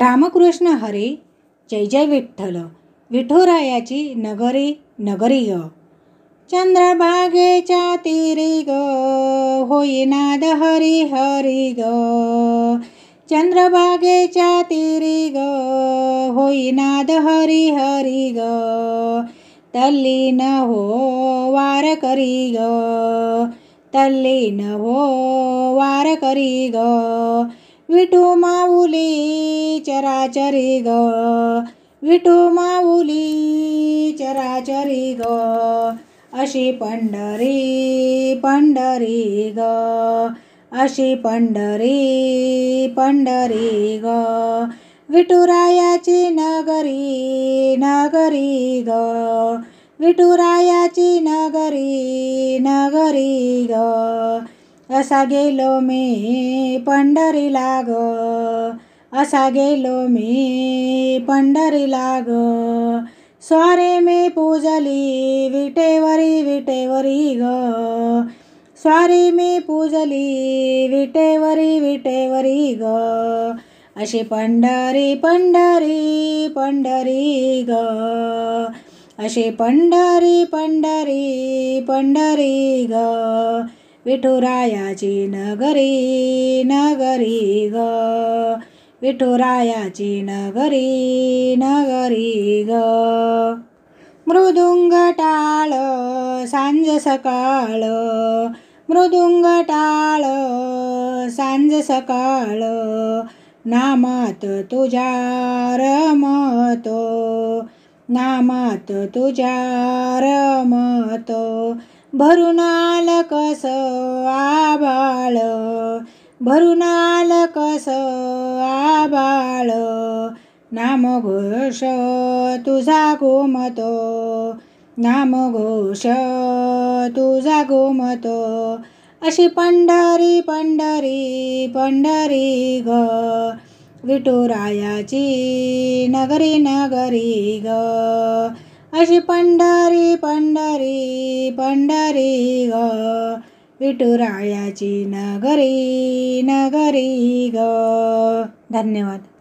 रामकृष्ण हरे जय जय विठ्ठल विठोरायाची नगरी नगरीय चंद्रभागेच्या तीरी ग होई नाद हरी हरी ग चंद्रभागेच्या तीरी ग होई नाद हरी हरी ग न हो वार करी ग न हो वार करी ग विठू माऊली चराचरी ग विठू माऊली चराचरी ग अशी पंढरी पंढरी ग अशी पंढरी पंढरी ग विठुरायाची नगरी नगरी ग विठुरायाची नगरी नगरी ग असा गेलो मी पंढरीला ग असा गेलो मी पंढरीला ग स्वारे मी पूजली विटेवरी विटेवरी ग स्वारी मी पूजली विटेवरी विटेवरी ग अशी पंढरी पंढरी पंढरी ग अशी पंढरी पंढरी पंढरी ग विठुरायाची नगरी नगरी ग विठुरायाची नगरी नगरी ग मृदुंग टाळ सांज सकाळ मृदुंग टाळ सांज सकाळ नामात तुझ्या रमतो नामात तुझ्या रमतो भरून आल कस आबाळ भरून कसो कस आबाळ नाम घोष तुझा गोमतो नाम घोष तुझा गोमतो अशी पंढरी पंढरी पंढरी ग विठुरायाची नगरी नगरी ग अशी पंढरी पंढरी पंढरी ग विठुरायाची नगरी नगरी ग धन्यवाद